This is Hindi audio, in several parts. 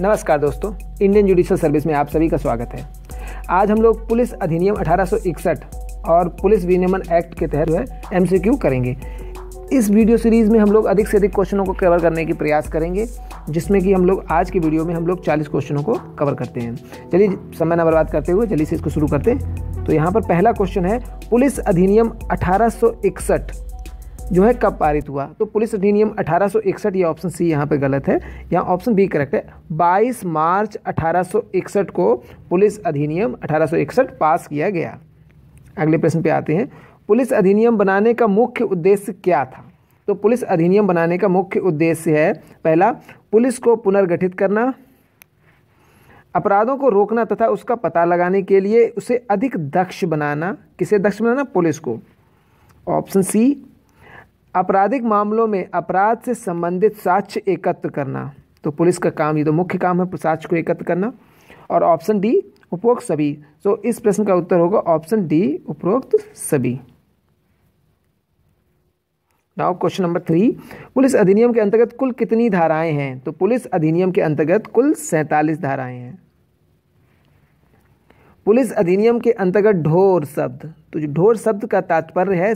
नमस्कार दोस्तों इंडियन जुडिशल सर्विस में आप सभी का स्वागत है आज हम लोग पुलिस अधिनियम 1861 और पुलिस विनियमन एक्ट के तहत जो है एम करेंगे इस वीडियो सीरीज़ में हम लोग अधिक से अधिक क्वेश्चनों को कवर करने की प्रयास करेंगे जिसमें कि हम लोग आज की वीडियो में हम लोग 40 क्वेश्चनों को कवर करते हैं चलिए समय न बर्बाद करते हुए जल्दी से इसको शुरू करते हैं तो यहाँ पर पहला क्वेश्चन है पुलिस अधिनियम 1861 जो है कब पारित हुआ तो पुलिस अधिनियम 1861 ये ऑप्शन सी यहाँ पे गलत है यहाँ ऑप्शन बी करेक्ट है 22 मार्च 1861 को पुलिस अधिनियम 1861 पास किया गया अगले प्रश्न पे आते हैं पुलिस अधिनियम बनाने का मुख्य उद्देश्य क्या था तो पुलिस अधिनियम बनाने का मुख्य उद्देश्य है पहला पुलिस को पुनर्गठित करना अपराधों को रोकना तथा उसका पता लगाने के लिए उसे अधिक दक्ष बनाना किसे दक्ष बनाना पुलिस को ऑप्शन सी आपराधिक मामलों में अपराध से संबंधित साक्ष्य एकत्र करना तो पुलिस का काम ये तो मुख्य काम है साक्ष्य को एकत्र करना और ऑप्शन डी उपरोक्त सभी तो इस प्रश्न का उत्तर होगा ऑप्शन डी उपरोक्त सभी now question number three police अधिनियम के अंतर्गत कुल कितनी धाराएं हैं तो पुलिस अधिनियम के अंतर्गत कुल सैंतालीस धाराएं हैं पुलिस अधिनियम के अंतर्गत ढोर शब्द तो जो ढोर शब्द का तात्पर्य है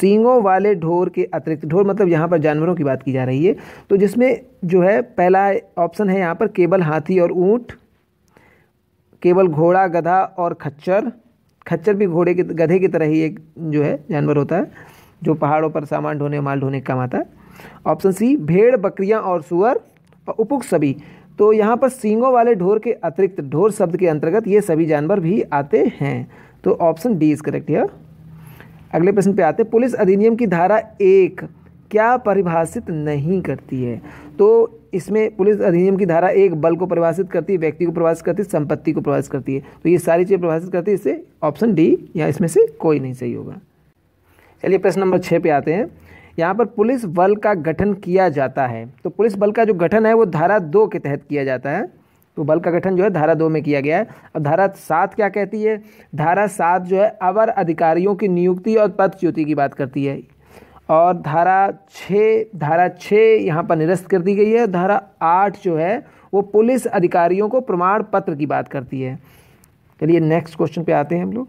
सींगों वाले ढोर के अतिरिक्त ढोर मतलब यहाँ पर जानवरों की बात की जा रही है तो जिसमें जो है पहला ऑप्शन है यहाँ पर केवल हाथी और ऊँट केवल घोड़ा गधा और खच्चर खच्चर भी घोड़े के गधे की तरह ही एक जो है जानवर होता है जो पहाड़ों पर सामान ढोने माल ढोने काम आता है ऑप्शन सी भेड़ बकरियाँ और सुअर और उपुक सभी तो यहाँ पर सींगों वाले ढोर के अतिरिक्त ढोर शब्द के अंतर्गत ये सभी जानवर भी आते हैं तो ऑप्शन डी इज करेक्ट है अगले प्रश्न पे आते हैं पुलिस अधिनियम की धारा एक क्या परिभाषित नहीं करती है तो इसमें पुलिस अधिनियम की धारा एक बल को परिभाषित करती है व्यक्ति को प्रभाषित करती है संपत्ति को प्रभाषित करती है तो ये सारी चीज़ें परिभाषित करती है इससे ऑप्शन डी या इसमें से कोई नहीं सही होगा चलिए प्रश्न नंबर छः पे आते हैं यहाँ पर पुलिस बल का गठन किया जाता है तो पुलिस बल का जो गठन है वो धारा दो के तहत किया जाता है तो बल का गठन जो है धारा दो में किया गया है अब धारा सात क्या कहती है धारा सात जो है अवर अधिकारियों की नियुक्ति और पद च्युति की बात करती है और धारा छः धारा छः यहाँ पर निरस्त कर दी गई है धारा आठ जो है वो पुलिस अधिकारियों को प्रमाण पत्र की बात करती है चलिए नेक्स्ट क्वेश्चन पे आते हैं हम लोग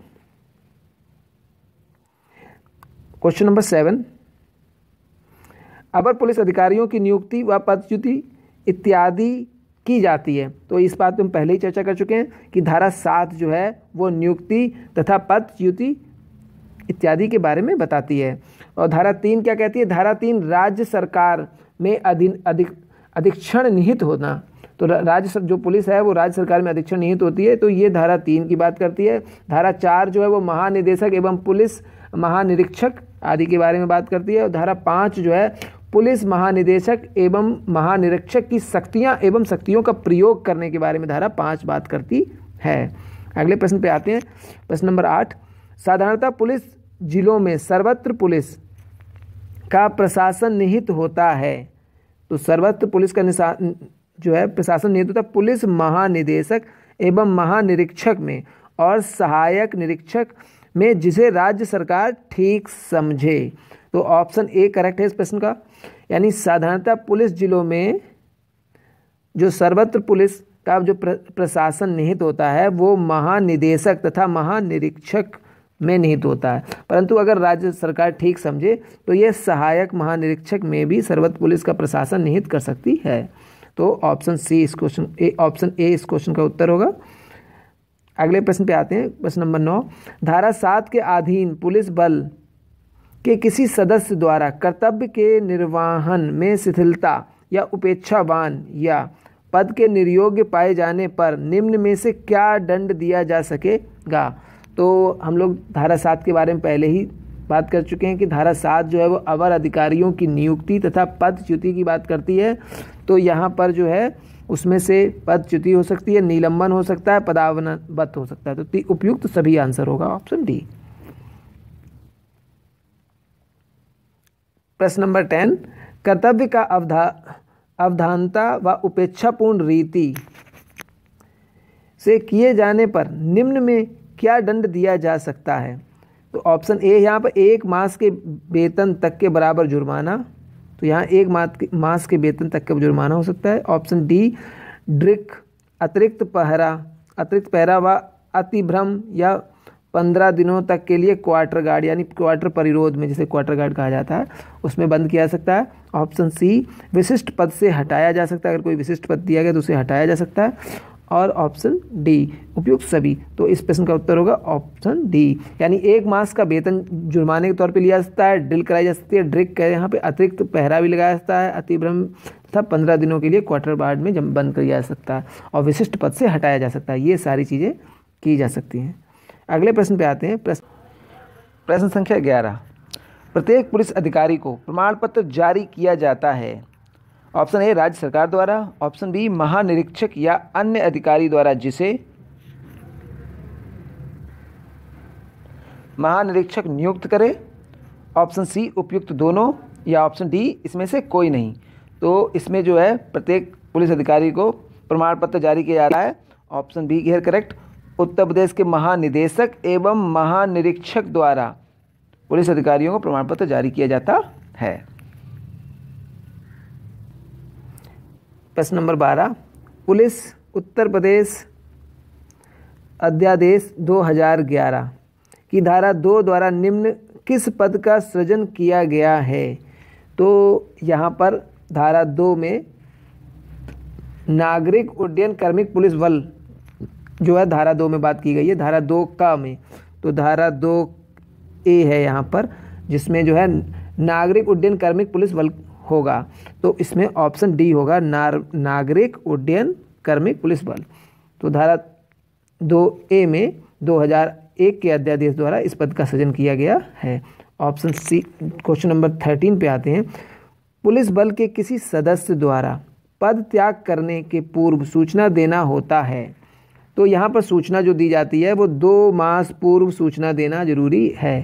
क्वेश्चन नंबर सेवन अवर पुलिस अधिकारियों की नियुक्ति व पदच्युति इत्यादि की जाती है तो इस बात पर हम पहले ही चर्चा कर चुके हैं कि धारा सात जो है वो नियुक्ति तथा पद च्युति इत्यादि के बारे में बताती है और धारा तीन क्या कहती है धारा तीन राज्य सरकार में अधिन अधिक अधीक्षण निहित होना तो राज्य जो पुलिस है वो राज्य सरकार में अधीक्षण निहित होती है तो ये धारा तीन की बात करती है धारा चार जो है वो महानिदेशक एवं पुलिस महानिरीक्षक आदि के बारे में बात करती है और धारा पाँच जो है पुलिस महानिदेशक एवं महानिरीक्षक की शक्तियां एवं शक्तियों का प्रयोग करने के बारे में धारा पाँच बात करती है अगले प्रश्न पे आते हैं प्रश्न नंबर आठ साधारणतः पुलिस जिलों में सर्वत्र पुलिस का प्रशासन निहित होता है तो सर्वत्र पुलिस का निशा जो है प्रशासन निहित होता है पुलिस महानिदेशक एवं महानिरीक्षक में और सहायक निरीक्षक में जिसे राज्य सरकार ठीक समझे तो ऑप्शन ए करेक्ट है इस प्रश्न का यानी साधारणतः पुलिस जिलों में जो सर्वत्र पुलिस का जो प्रशासन निहित होता है वो महानिदेशक तथा महानिरीक्षक में निहित होता है परंतु अगर राज्य सरकार ठीक समझे तो ये सहायक महानिरीक्षक में भी सर्वत्र पुलिस का प्रशासन निहित कर सकती है तो ऑप्शन सी इस क्वेश्चन ए ऑप्शन ए इस क्वेश्चन का उत्तर होगा अगले प्रश्न पे आते हैं प्रश्न नंबर नौ धारा सात के अधीन पुलिस बल के किसी सदस्य द्वारा कर्तव्य के निर्वाहन में शिथिलता या उपेक्षावान या पद के निर्योग्य पाए जाने पर निम्न में से क्या दंड दिया जा सकेगा तो हम लोग धारा सात के बारे में पहले ही बात कर चुके हैं कि धारा सात जो है वो अवर अधिकारियों की नियुक्ति तथा पद च्युति की बात करती है तो यहाँ पर जो है उसमें से पद च्युति हो सकती है निलंबन हो सकता है पदावनबद्ध हो सकता है तो उपयुक्त सभी आंसर होगा ऑप्शन डी प्रश्न नंबर टेन कर्तव्य का अवधा अवधानता व उपेक्षापूर्ण रीति से किए जाने पर निम्न में क्या दंड दिया जा सकता है तो ऑप्शन ए यहाँ पर एक मास के वेतन तक के बराबर जुर्माना तो यहाँ एक मास के वेतन तक का जुर्माना हो सकता है ऑप्शन डी ड्रिक अतिरिक्त पहरा अतिरिक्त पहरा व अतिभ्रम या पंद्रह दिनों तक के लिए क्वार्टर गार्ड यानी क्वार्टर परिरोध में जिसे क्वार्टर गार्ड कहा जाता है उसमें बंद किया जा सकता है ऑप्शन सी विशिष्ट पद से हटाया जा सकता है अगर कोई विशिष्ट पद दिया गया तो उसे हटाया जा सकता है और ऑप्शन डी उपयुक्त सभी तो इस प्रश्न का उत्तर होगा ऑप्शन डी यानी एक मास का वेतन जुर्माने के तौर पे लिया जा सकता है ड्रिल कराई जा सकती है ड्रिक कर यहाँ पे अतिरिक्त पहरा भी लगाया जाता है अतिभ्रम तथा पंद्रह दिनों के लिए क्वार्टर बार्ड में जम बंद किया जा सकता है और विशिष्ट पद से हटाया जा सकता है ये सारी चीज़ें की जा सकती हैं अगले प्रश्न पे आते हैं प्रश्न संख्या ग्यारह प्रत्येक पुलिस अधिकारी को प्रमाण पत्र जारी किया जाता है ऑप्शन ए राज्य सरकार द्वारा ऑप्शन बी महानिरीक्षक या अन्य अधिकारी द्वारा जिसे महानिरीक्षक नियुक्त करे ऑप्शन सी उपयुक्त दोनों या ऑप्शन डी इसमें से कोई नहीं तो इसमें जो है प्रत्येक पुलिस अधिकारी को प्रमाण पत्र जारी किया जा रहा है ऑप्शन बी गेयर करेक्ट उत्तर प्रदेश के महानिदेशक एवं महानिरीक्षक द्वारा पुलिस अधिकारियों को प्रमाण पत्र जारी किया जाता है प्रश्न नंबर बारह पुलिस उत्तर प्रदेश अध्यादेश 2011 की धारा दो द्वारा निम्न किस पद का सृजन किया गया है तो यहाँ पर धारा दो में नागरिक उड्डयन कार्मिक पुलिस बल जो है धारा दो में बात की गई है धारा दो का में तो धारा दो ए है यहाँ पर जिसमें जो है नागरिक उड्डयन कार्मिक पुलिस बल होगा तो इसमें ऑप्शन डी होगा नार नागरिक उड्डयन कार्मिक पुलिस बल तो धारा दो ए में 2001 के अध्यादेश द्वारा इस पद का सृजन किया गया है option C question number thirteen पे आते हैं पुलिस बल के किसी सदस्य द्वारा पद त्याग करने के पूर्व सूचना देना होता है तो यहाँ पर सूचना जो दी जाती है वो दो मास पूर्व सूचना देना जरूरी है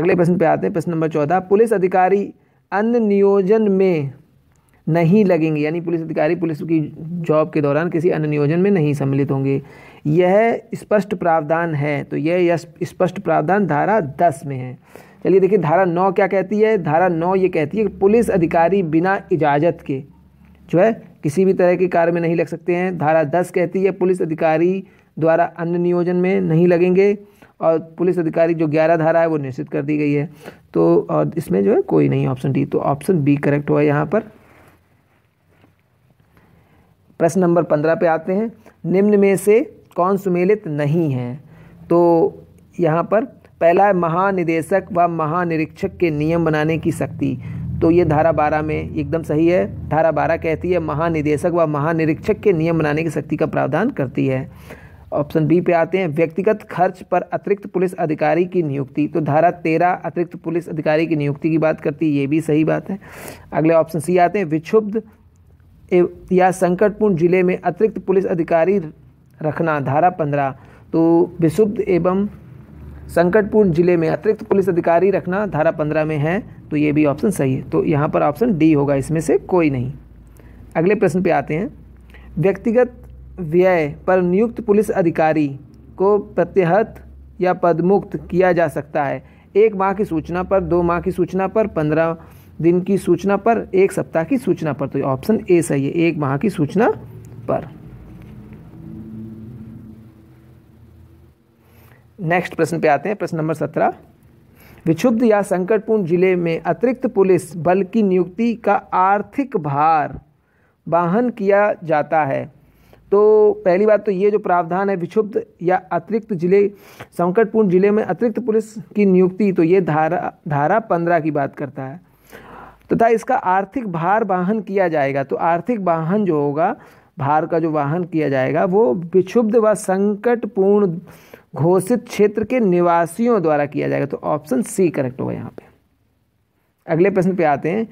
अगले प्रश्न पे आते हैं प्रश्न नंबर चौदह पुलिस अधिकारी अन्य नियोजन में नहीं लगेंगे यानी पुलिस अधिकारी पुलिस की जॉब के दौरान किसी अन्य नियोजन में नहीं सम्मिलित होंगे यह स्पष्ट प्रावधान है तो यह स्पष्ट प्रावधान धारा दस में है चलिए देखिए धारा नौ क्या कहती है धारा नौ ये कहती है कि पुलिस अधिकारी बिना इजाज़त के जो है किसी भी तरह के कार्य में नहीं लग सकते हैं धारा दस कहती है पुलिस अधिकारी द्वारा अन्य नियोजन में नहीं लगेंगे और पुलिस अधिकारी जो ग्यारह धारा है वो निश्चित कर दी गई है तो और इसमें जो है कोई नहीं ऑप्शन डी तो ऑप्शन बी करेक्ट हुआ यहाँ पर प्रश्न नंबर पंद्रह पे आते हैं निम्न में से कौन सुमेलित नहीं है तो यहाँ पर पहला है महानिदेशक व महानिरीक्षक के नियम बनाने की शक्ति तो ये धारा बारह में एकदम सही है धारा बारह कहती है महानिदेशक व महानिरीक्षक के नियम बनाने की शक्ति का प्रावधान करती है ऑप्शन बी पे आते हैं व्यक्तिगत खर्च पर अतिरिक्त पुलिस अधिकारी की नियुक्ति तो धारा तेरह अतिरिक्त पुलिस अधिकारी की नियुक्ति की बात करती है ये भी सही बात है अगले ऑप्शन सी आते हैं विक्षुब्ध या संकटपूर्ण जिले में अतिरिक्त पुलिस अधिकारी रखना धारा पंद्रह तो विशुद्ध एवं संकटपूर्ण जिले में अतिरिक्त पुलिस अधिकारी रखना धारा पंद्रह में है तो ये भी ऑप्शन सही है तो यहाँ पर ऑप्शन डी होगा इसमें से कोई नहीं अगले प्रश्न पे आते हैं व्यक्तिगत व्यय पर नियुक्त पुलिस अधिकारी को प्रत्याहत या पदमुक्त किया जा सकता है एक माह की सूचना पर दो माह की सूचना पर पंद्रह दिन की सूचना पर एक सप्ताह की सूचना पर तो ऑप्शन ए सही है एक माह की सूचना पर नेक्स्ट प्रश्न पे आते हैं प्रश्न नंबर सत्रह विक्षुब्ध या संकटपूर्ण जिले में अतिरिक्त पुलिस बल की नियुक्ति का आर्थिक भार वाहन किया जाता है तो पहली बात तो ये जो प्रावधान है विक्षुब्ध या अतिरिक्त जिले संकटपूर्ण जिले में अतिरिक्त पुलिस की नियुक्ति तो ये धारा धारा पंद्रह की बात करता है तथा तो इसका आर्थिक भार वाहन किया जाएगा तो आर्थिक वाहन जो होगा भार का जो वाहन किया जाएगा वो विक्षुब्ध व संकटपूर्ण घोषित क्षेत्र के निवासियों द्वारा किया जाएगा तो ऑप्शन सी करेक्ट होगा यहाँ पे अगले प्रश्न पे आते हैं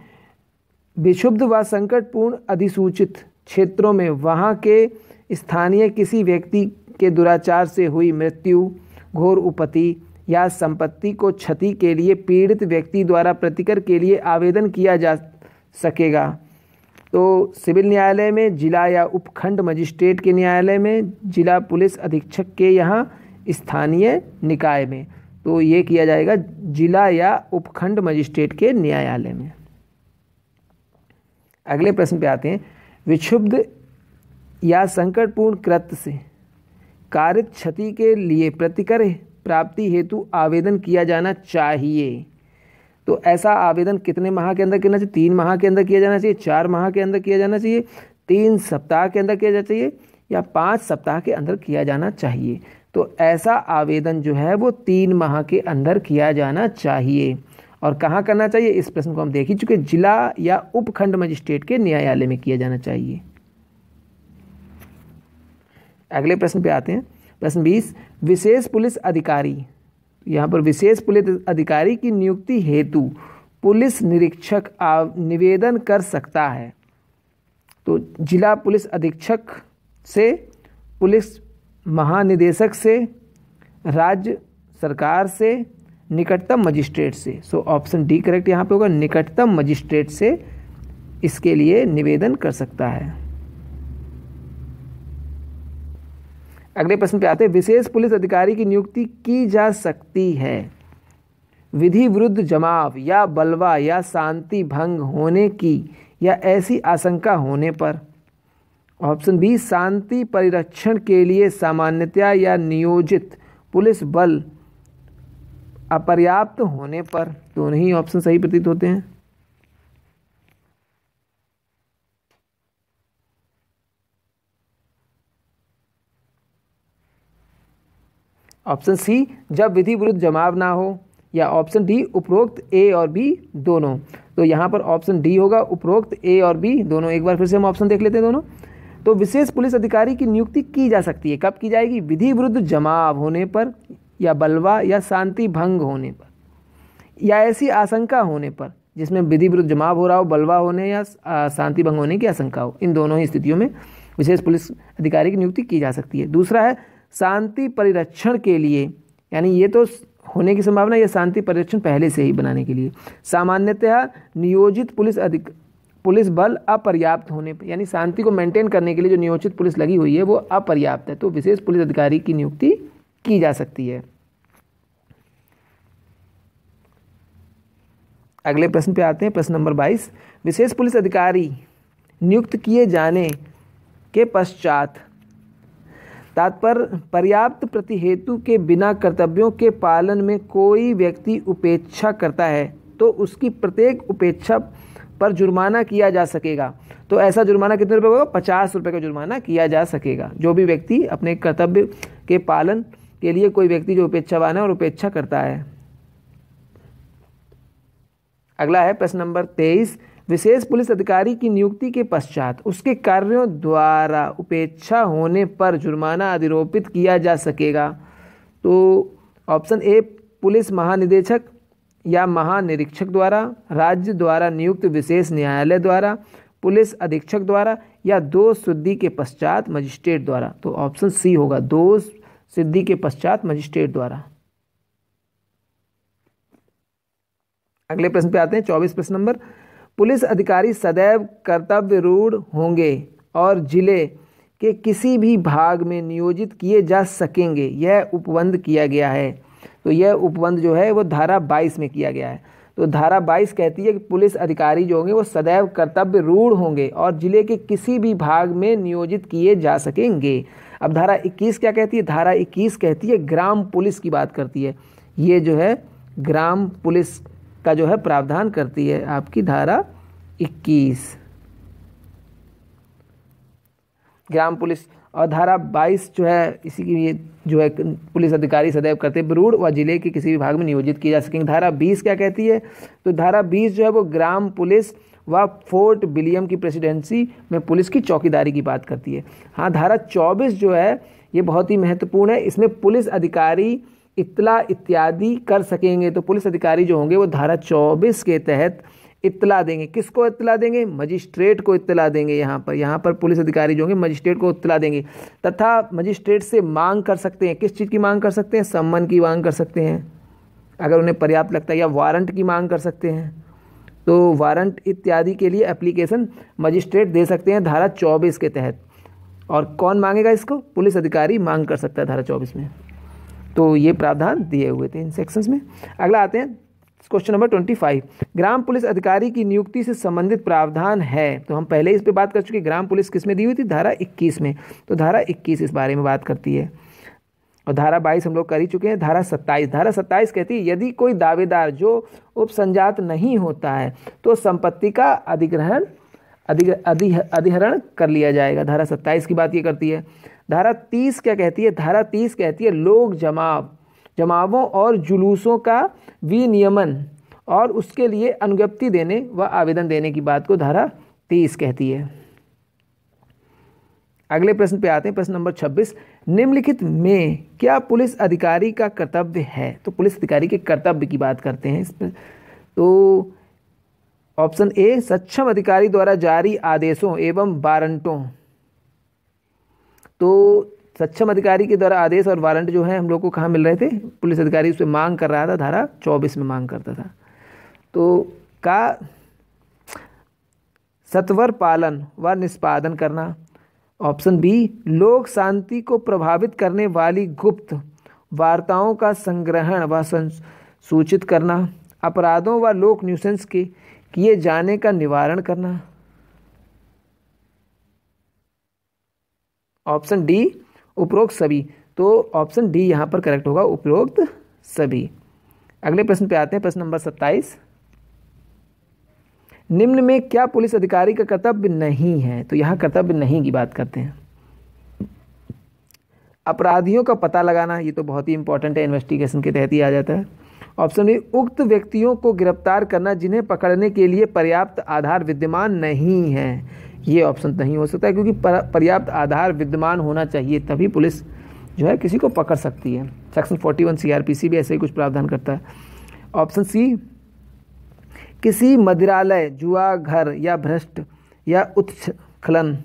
विशुद्ध व संकटपूर्ण अधिसूचित क्षेत्रों में वहाँ के स्थानीय किसी व्यक्ति के दुराचार से हुई मृत्यु घोर उपति या संपत्ति को क्षति के लिए पीड़ित व्यक्ति द्वारा प्रतिकर के लिए आवेदन किया जा सकेगा तो सिविल न्यायालय में जिला या उपखंड मजिस्ट्रेट के न्यायालय में जिला पुलिस अधीक्षक के यहाँ स्थानीय निकाय में तो ये किया जाएगा जिला या उपखंड मजिस्ट्रेट के न्यायालय में अगले प्रश्न पे आते हैं विक्षुब्ध या संकटपूर्ण कृत्य से कारित क्षति के लिए प्रतिकर प्राप्ति हेतु आवेदन किया जाना चाहिए तो ऐसा आवेदन कितने माह के अंदर करना चाहिए तीन माह के अंदर किया जाना चाहिए चार माह के अंदर किया जाना चाहिए तीन सप्ताह के अंदर किया जाना चाहिए या पाँच सप्ताह के अंदर किया जाना चाहिए तो ऐसा आवेदन जो है वो तीन माह के अंदर किया जाना चाहिए और कहाँ करना चाहिए इस प्रश्न को हम देख ही चुके जिला या उपखंड मजिस्ट्रेट के न्यायालय में किया जाना चाहिए अगले प्रश्न पे आते हैं प्रश्न बीस विशेष पुलिस अधिकारी यहाँ पर विशेष पुलिस अधिकारी की नियुक्ति हेतु पुलिस निरीक्षक निवेदन कर सकता है तो जिला पुलिस अधीक्षक से पुलिस महानिदेशक से राज्य सरकार से निकटतम मजिस्ट्रेट से सो ऑप्शन डी करेक्ट यहाँ पे होगा निकटतम मजिस्ट्रेट से इसके लिए निवेदन कर सकता है अगले प्रश्न पे आते हैं विशेष पुलिस अधिकारी की नियुक्ति की जा सकती है विधि विरुद्ध जमाव या बलवा या शांति भंग होने की या ऐसी आशंका होने पर ऑप्शन बी शांति परिरक्षण के लिए सामान्यतया या नियोजित पुलिस बल अपर्याप्त होने पर दोनों तो ही ऑप्शन सही प्रतीत होते हैं ऑप्शन सी जब विधि विरुद्ध जमाव ना हो या ऑप्शन डी उपरोक्त ए और बी दोनों तो यहां पर ऑप्शन डी होगा उपरोक्त ए और बी दोनों एक बार फिर से हम ऑप्शन देख लेते हैं दोनों तो विशेष पुलिस अधिकारी की नियुक्ति की जा सकती है कब की जाएगी विधि विरुद्ध जमाव होने पर या बलवा या शांति भंग होने पर या ऐसी आशंका होने पर जिसमें विधि विरुद्ध जमाव हो रहा हो बलवा होने या शांति भंग होने की आशंका हो इन दोनों ही स्थितियों में विशेष पुलिस अधिकारी की नियुक्ति की जा सकती है दूसरा है शांति परिरक्षण के लिए यानी ये तो होने की संभावना यह शांति परिरक्षण पहले से ही बनाने के लिए सामान्यतः नियोजित पुलिस अधिक पुलिस बल अपर्याप्त होने पर यानी शांति को मेंटेन करने के लिए जो नियोजित पुलिस लगी हुई है वो अपर्याप्त है तो विशेष पुलिस अधिकारी की नियुक्ति की जा सकती है अगले प्रश्न पे आते हैं प्रश्न नंबर बाईस विशेष पुलिस अधिकारी नियुक्त किए जाने के पश्चात तात्पर्य पर्याप्त प्रतिहेतु के बिना कर्तव्यों के पालन में कोई व्यक्ति उपेक्षा करता है तो उसकी प्रत्येक उपेक्षा पर जुर्माना किया जा सकेगा तो ऐसा जुर्माना कितने रुपए होगा पचास रुपये का जुर्माना किया जा सकेगा जो भी व्यक्ति अपने कर्तव्य के पालन के लिए कोई व्यक्ति जो उपेक्षावान है और उपेक्षा करता है अगला है प्रश्न नंबर तेईस विशेष पुलिस अधिकारी की नियुक्ति के पश्चात उसके कार्यों द्वारा उपेक्षा होने पर जुर्माना अधिरोपित किया जा सकेगा तो ऑप्शन ए पुलिस महानिदेशक या महानिरीक्षक द्वारा राज्य द्वारा नियुक्त विशेष न्यायालय द्वारा पुलिस अधीक्षक द्वारा या दो सिद्धि के पश्चात मजिस्ट्रेट द्वारा तो ऑप्शन सी होगा दो सिद्धि के पश्चात मजिस्ट्रेट द्वारा अगले प्रश्न पे आते हैं चौबीस प्रश्न नंबर पुलिस अधिकारी सदैव कर्तव्य रूढ़ होंगे और जिले के किसी भी भाग में नियोजित किए जा सकेंगे यह उपबंध किया गया है तो यह उपबंध जो है वो धारा बाईस में किया गया है तो धारा बाईस कहती है कि पुलिस अधिकारी जो होंगे वो सदैव कर्तव्य रूढ़ होंगे और जिले के किसी भी भाग में नियोजित किए जा सकेंगे अब धारा इक्कीस क्या कहती है धारा इक्कीस कहती है ग्राम पुलिस की बात करती है ये जो है ग्राम पुलिस का जो है प्रावधान करती है आपकी धारा इक्कीस ग्राम पुलिस और धारा 22 जो है इसी की ये जो है पुलिस अधिकारी सदैव बरूड व जिले के किसी भी भाग में नियोजित की जा सकेंगे धारा 20 क्या कहती है तो धारा 20 जो है वो ग्राम पुलिस व फोर्ट विलियम की प्रेसिडेंसी में पुलिस की चौकीदारी की बात करती है हाँ धारा 24 जो है ये बहुत ही महत्वपूर्ण है इसमें पुलिस अधिकारी इतला इत्यादि कर सकेंगे तो पुलिस अधिकारी जो होंगे वो धारा चौबीस के तहत इतला देंगे किसको इतला देंगे मजिस्ट्रेट को इतला देंगे यहाँ पर यहाँ पर पुलिस अधिकारी जो होंगे मजिस्ट्रेट को इतला देंगे तथा मजिस्ट्रेट से मांग कर सकते हैं किस चीज़ की मांग कर सकते हैं सम्मन की मांग कर सकते हैं अगर उन्हें पर्याप्त लगता है या वारंट की मांग कर सकते हैं तो वारंट इत्यादि के लिए एप्लीकेशन मजिस्ट्रेट दे सकते हैं धारा चौबीस के तहत और कौन मांगेगा इसको पुलिस अधिकारी मांग कर सकता है धारा चौबीस में तो ये प्रावधान दिए हुए थे इन सेक्शंस में अगला आते हैं क्वेश्चन नंबर ट्वेंटी फाइव ग्राम पुलिस अधिकारी की नियुक्ति से संबंधित प्रावधान है तो हम पहले इस पे बात कर चुके ग्राम पुलिस किस में दी हुई थी धारा इक्कीस में तो धारा इक्कीस इस बारे में बात करती है और धारा बाईस हम लोग कर ही चुके हैं धारा सत्ताईस धारा सत्ताईस कहती है यदि कोई दावेदार जो उपसंजात नहीं होता है तो संपत्ति का अधिग्रहण अधिहरण कर लिया जाएगा धारा सत्ताईस की बात ये करती है धारा तीस क्या कहती है धारा तीस कहती है लोक जमाव जमावों और जुलूसों का विनियमन और उसके लिए अनुज्ञप्ति देने व आवेदन देने की बात को धारा तेईस कहती है अगले प्रश्न पे आते हैं प्रश्न नंबर छब्बीस निम्नलिखित में क्या पुलिस अधिकारी का कर्तव्य है तो पुलिस अधिकारी के कर्तव्य की बात करते हैं इसमें तो ऑप्शन ए सक्षम अधिकारी द्वारा जारी आदेशों एवं वारंटों तो सक्षम अधिकारी के द्वारा आदेश और वारंट जो है हम लोग को कहाँ मिल रहे थे पुलिस अधिकारी उस पर मांग कर रहा था धारा चौबीस में मांग करता था तो का सत्वर पालन व निष्पादन करना ऑप्शन बी लोक शांति को प्रभावित करने वाली गुप्त वार्ताओं का संग्रहण व सूचित करना अपराधों व लोक न्यूसेंस के किए जाने का निवारण करना ऑप्शन डी उपरोक्त सभी तो ऑप्शन डी यहाँ पर करेक्ट होगा उपरोक्त सभी अगले प्रश्न पे आते हैं प्रश्न नंबर सत्ताईस निम्न में क्या पुलिस अधिकारी का कर्तव्य नहीं है तो यहाँ कर्तव्य नहीं की बात करते हैं अपराधियों का पता लगाना ये तो बहुत ही इंपॉर्टेंट है इन्वेस्टिगेशन के तहत ही आ जाता है ऑप्शन बी उक्त व्यक्तियों को गिरफ्तार करना जिन्हें पकड़ने के लिए पर्याप्त आधार विद्यमान नहीं है ये ऑप्शन नहीं हो सकता है क्योंकि पर्याप्त आधार विद्यमान होना चाहिए तभी पुलिस जो है किसी को पकड़ सकती है सेक्शन 41 सी भी ऐसे ही कुछ प्रावधान करता है ऑप्शन सी किसी मदिरालय जुआ घर या भ्रष्ट या उत्खलन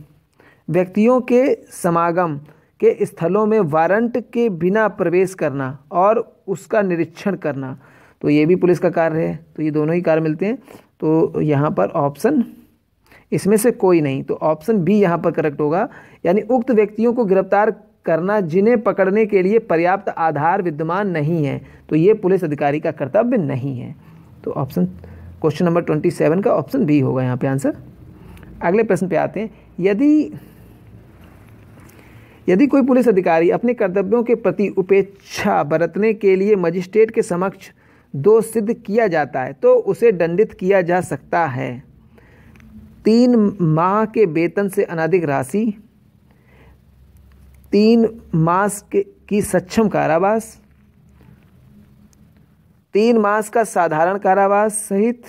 व्यक्तियों के समागम के स्थलों में वारंट के बिना प्रवेश करना और उसका निरीक्षण करना तो ये भी पुलिस का कार्य है तो ये दोनों ही कार्य मिलते हैं तो यहाँ पर ऑप्शन इसमें से कोई नहीं तो ऑप्शन बी यहाँ पर करेक्ट होगा यानी उक्त व्यक्तियों को गिरफ्तार करना जिन्हें पकड़ने के लिए पर्याप्त आधार विद्यमान नहीं है तो ये पुलिस अधिकारी का कर्तव्य नहीं है तो option question number twenty seven का ऑप्शन बी होगा यहाँ पे आंसर अगले प्रश्न पे आते हैं यदि यदि कोई पुलिस अधिकारी अपने कर्तव्यों के प्रति उपेक्षा बरतने के लिए मजिस्ट्रेट के समक्ष दोष सिद्ध किया जाता है तो उसे दंडित किया जा सकता है तीन माह के वेतन से अनाधिक राशि तीन मास के की सक्षम कारावास तीन मास का साधारण कारावास सहित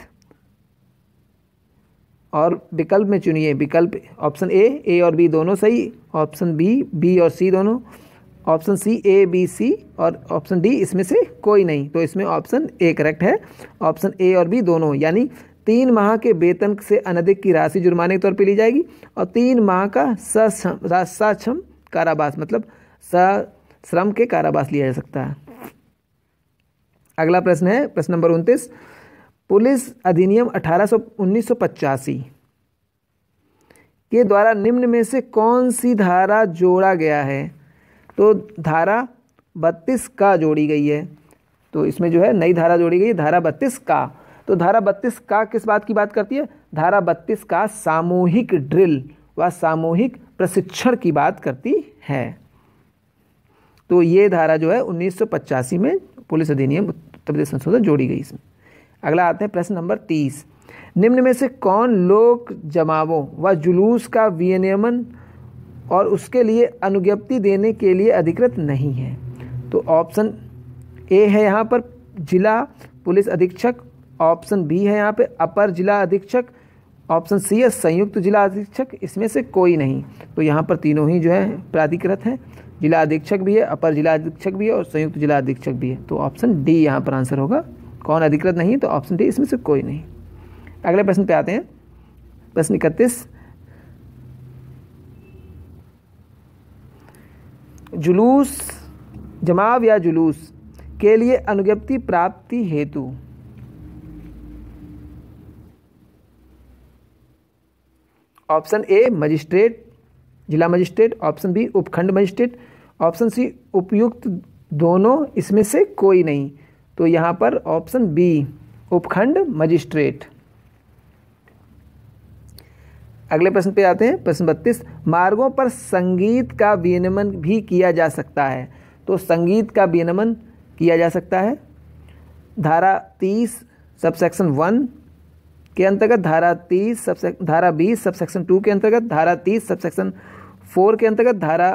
और विकल्प में चुनिए विकल्प ऑप्शन ए ए और बी दोनों सही ऑप्शन बी बी और सी दोनों option C A B C और ऑप्शन डी इसमें से कोई नहीं तो इसमें ऑप्शन ए करेक्ट है ऑप्शन ए और बी दोनों यानी तीन माह के वेतन से अनधिक की राशि जुर्माने के तौर पर ली जाएगी और तीन माह का सक्षम सक्षम कारावास मतलब श्रम के कारावास लिया जा सकता है अगला प्रश्न है प्रश्न नंबर उनतीस पुलिस अधिनियम अठारह सौ के द्वारा निम्न में से कौन सी धारा जोड़ा गया है तो धारा बत्तीस का जोड़ी गई है तो इसमें जो है नई धारा जोड़ी गई धारा बत्तीस का तो धारा बत्तीस का किस बात की बात करती है धारा बत्तीस का सामूहिक ड्रिल व सामूहिक प्रशिक्षण की बात करती है तो ये धारा जो है उन्नीस में पुलिस अधिनियम उत्तर प्रदेश संशोधन जोड़ी गई इसमें अगला आते हैं प्रश्न नंबर तीस निम्न में से कौन लोक जमावों व जुलूस का विनियमन और उसके लिए अनुज्ञप्ति देने के लिए अधिकृत नहीं है तो ऑप्शन ए है यहाँ पर जिला पुलिस अधीक्षक ऑप्शन बी है यहाँ पे अपर जिला अधीक्षक ऑप्शन सी है संयुक्त जिला अधीक्षक इसमें से कोई नहीं तो यहाँ पर तीनों ही जो है प्राधिकृत हैं जिला अधीक्षक भी है अपर जिला अधीक्षक भी है और संयुक्त जिला अधीक्षक भी है तो ऑप्शन डी यहाँ पर आंसर होगा कौन अधिकृत नहीं है तो ऑप्शन डी इसमें से कोई नहीं अगले प्रश्न पे आते हैं प्रश्न इकतीस जुलूस जमाव या जुलूस के लिए अनुज्ञप्ति प्राप्ति हेतु ऑप्शन ए मजिस्ट्रेट जिला मजिस्ट्रेट ऑप्शन बी उपखंड मजिस्ट्रेट ऑप्शन सी उपयुक्त दोनों इसमें से कोई नहीं तो यहाँ पर ऑप्शन बी उपखंड मजिस्ट्रेट अगले प्रश्न पे आते हैं प्रश्न बत्तीस मार्गों पर संगीत का विनियमन भी किया जा सकता है तो संगीत का विनियमन किया जा सकता है धारा तीस सबसेक्शन वन के अंतर्गत धारा तीस सबसे धारा बीस सबसेक्शन टू के अंतर्गत धारा तीस सबसेक्शन फोर के अंतर्गत धारा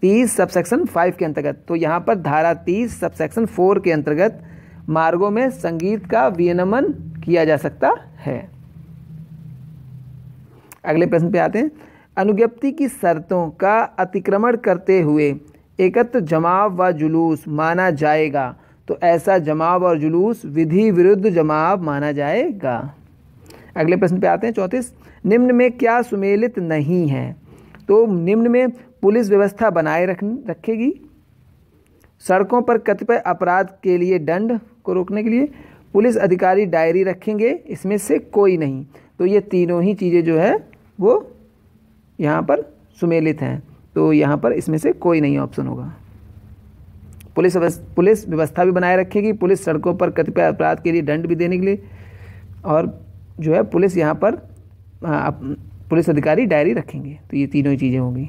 तीस सबसेक्शन फाइव के अंतर्गत तो यहाँ पर धारा तीस सबसेक्शन फोर के अंतर्गत मार्गों में संगीत का विनियमन किया जा सकता है अगले प्रश्न पे आते हैं अनुज्ञप्ति की शर्तों का अतिक्रमण करते हुए एकत्र जमाव व जुलूस माना जाएगा तो ऐसा जमाव और जुलूस विधि विरुद्ध जमाव माना जाएगा अगले प्रश्न पे आते हैं चौंतीस निम्न में क्या सुमेलित नहीं है तो निम्न में पुलिस व्यवस्था बनाए रख रखेगी सड़कों पर कतिपय अपराध के लिए दंड को रोकने के लिए पुलिस अधिकारी डायरी रखेंगे इसमें से कोई नहीं तो ये तीनों ही चीज़ें जो है वो यहाँ पर सुमेलित हैं तो यहाँ पर इसमें से कोई नहीं ऑप्शन होगा पुलिस पुलिस व्यवस्था भी बनाए रखेगी पुलिस सड़कों पर कतिपय अपराध के लिए दंड भी देने के लिए और जो है पुलिस यहाँ पर पुलिस अधिकारी डायरी रखेंगे तो ये तीनों ही चीज़ें होंगी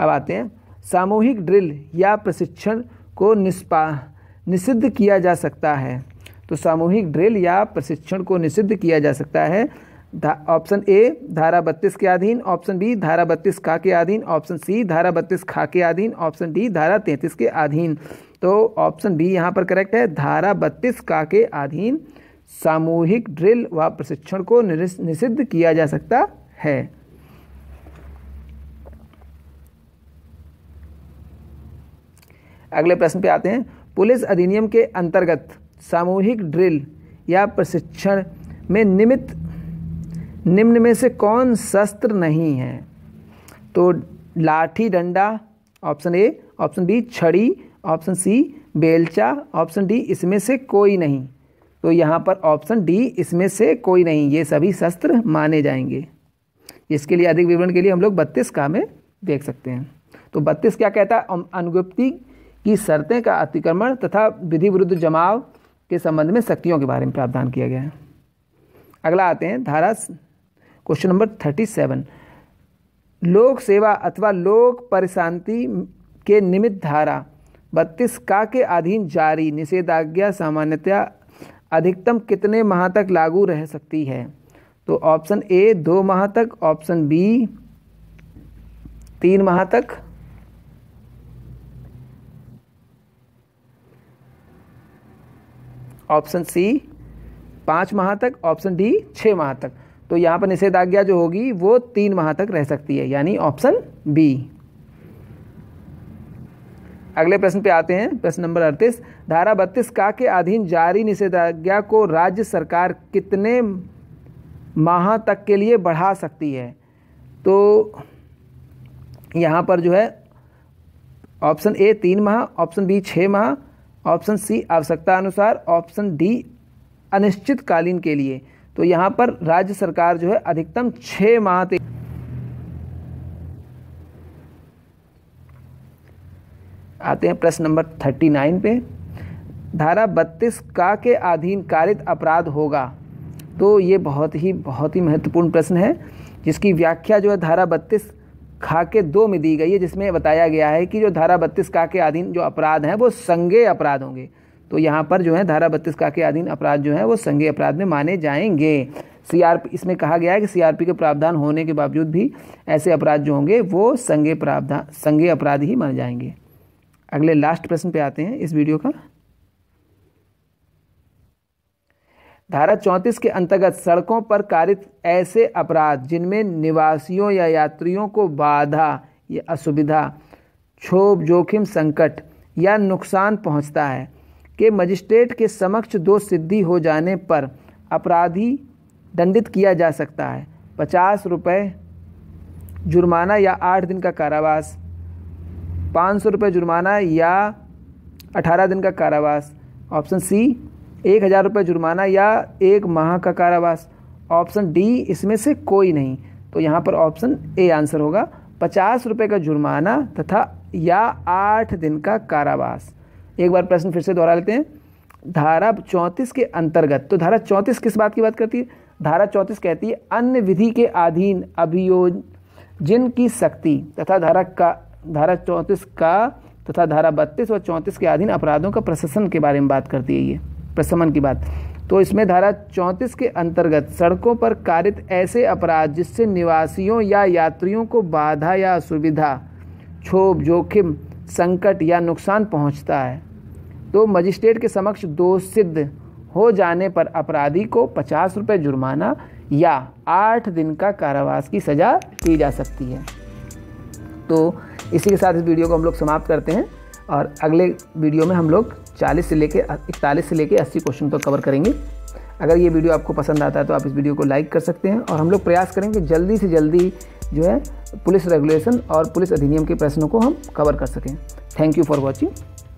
अब आते हैं सामूहिक ड्रिल या प्रशिक्षण को निष्पा निषिद्ध किया जा सकता है तो सामूहिक ड्रिल या प्रशिक्षण को निषिद्ध किया जा सकता है ऑप्शन ए धारा बत्तीस के अधीन ऑप्शन बी धारा बत्तीस का के अधीन ऑप्शन सी धारा बत्तीस खा के अधीन ऑप्शन डी धारा तैंतीस के अधीन तो ऑप्शन बी यहां पर करेक्ट है धारा बत्तीस का के अधीन सामूहिक ड्रिल व प्रशिक्षण को निषिद्ध किया जा सकता है अगले प्रश्न पे आते हैं पुलिस अधिनियम के अंतर्गत सामूहिक ड्रिल या प्रशिक्षण में निमित्त निम्न में से कौन शस्त्र नहीं है तो लाठी डंडा ऑप्शन ए ऑप्शन बी छड़ी ऑप्शन सी बेलचा ऑप्शन डी इसमें से कोई नहीं तो यहाँ पर ऑप्शन डी इसमें से कोई नहीं ये सभी शस्त्र माने जाएंगे इसके लिए अधिक विवरण के लिए हम लोग बत्तीस का में देख सकते हैं तो बत्तीस क्या कहता है अनुगुप्ति की शर्तें का अतिक्रमण तथा विधि विरुद्ध जमाव के संबंध में शक्तियों के बारे में प्रावधान किया गया है अगला आते हैं धारा क्वेश्चन नंबर थर्टी सेवन लोक सेवा अथवा लोक परिशांति के निमित्त धारा बत्तीस का के अधीन जारी निषेधाज्ञा सामान्यतया अधिकतम कितने माह तक लागू रह सकती है तो ऑप्शन ए दो माह तक ऑप्शन बी तीन माह तक ऑप्शन सी पाँच माह तक ऑप्शन डी छः माह तक तो यहाँ पर निषेधाज्ञा जो होगी वो तीन माह तक रह सकती है यानी ऑप्शन बी अगले प्रश्न पे आते हैं प्रश्न नंबर अड़तीस धारा बत्तीस का के अधीन जारी निषेधाज्ञा को राज्य सरकार कितने माह तक के लिए बढ़ा सकती है तो यहाँ पर जो है ऑप्शन ए तीन माह ऑप्शन बी छः माह ऑप्शन सी आवश्यकता अनुसार ऑप्शन डी अनिश्चितकालीन के लिए तो यहाँ पर राज्य सरकार जो है अधिकतम छः माह तक आते हैं प्रश्न नंबर थर्टी नाइन पे धारा बत्तीस का के अधीन कारित अपराध होगा तो ये बहुत ही बहुत ही महत्वपूर्ण प्रश्न है जिसकी व्याख्या जो है धारा बत्तीस खा के दो में दी गई है जिसमें बताया गया है कि जो धारा बत्तीस का के अधीन जो अपराध हैं वो संज्ञेय अपराध होंगे तो यहाँ पर जो है धारा बत्तीस का के अधीन अपराध जो है वो संज्ञ अपराध में माने जाएंगे सीआरपी इसमें कहा गया है कि सीआरपी के प्रावधान होने के बावजूद भी ऐसे अपराध जो होंगे वो संज्ञ प्रावधान संज्ञ अपराध ही माने जाएंगे अगले लास्ट प्रश्न पे आते हैं इस वीडियो का धारा चौंतीस के अंतर्गत सड़कों पर कारित ऐसे अपराध जिनमें निवासियों या यात्रियों को बाधा या असुविधा क्षोभ जोखिम संकट या नुकसान पहुंचता है के मजिस्ट्रेट के समक्ष दो सिद्धि हो जाने पर अपराधी दंडित किया जा सकता है पचास रुपये जुर्माना या आठ दिन का कारावास पाँच सौ रुपये जुर्माना या अठारह दिन का कारावास ऑप्शन सी एक हज़ार रुपये जुर्माना या एक माह का कारावास ऑप्शन डी इसमें से कोई नहीं तो यहाँ पर ऑप्शन ए आंसर होगा पचास रुपये का जुर्माना तथा या आठ दिन का कारावास एक बार प्रश्न फिर से दोहरा लेते हैं धारा चौंतीस के अंतर्गत तो धारा चौंतीस किस बात की बात करती है धारा चौंतीस कहती है अन्य विधि के अधीन अभियोज जिनकी शक्ति तथा धारा का धारा चौंतीस का तथा धारा बत्तीस और चौंतीस के अधीन अपराधों का प्रशासन के बारे में बात करती है ये प्रशमन की बात तो इसमें धारा चौंतीस के अंतर्गत सड़कों पर कारित ऐसे अपराध जिससे निवासियों या यात्रियों को बाधा या असुविधा क्षोभ जोखिम संकट या नुकसान पहुंचता है तो मजिस्ट्रेट के समक्ष दोष सिद्ध हो जाने पर अपराधी को पचास रुपये जुर्माना या आठ दिन का कारावास की सज़ा दी जा सकती है तो इसी के साथ इस वीडियो को हम लोग समाप्त करते हैं और अगले वीडियो में हम लोग 40 से लेके इकतालीस से लेके 80 क्वेश्चन तक तो कवर करेंगे अगर ये वीडियो आपको पसंद आता है तो आप इस वीडियो को लाइक कर सकते हैं और हम लोग प्रयास करेंगे जल्दी से जल्दी जो है पुलिस रेगुलेशन और पुलिस अधिनियम के प्रश्नों को हम कवर कर सकें थैंक यू फॉर वॉचिंग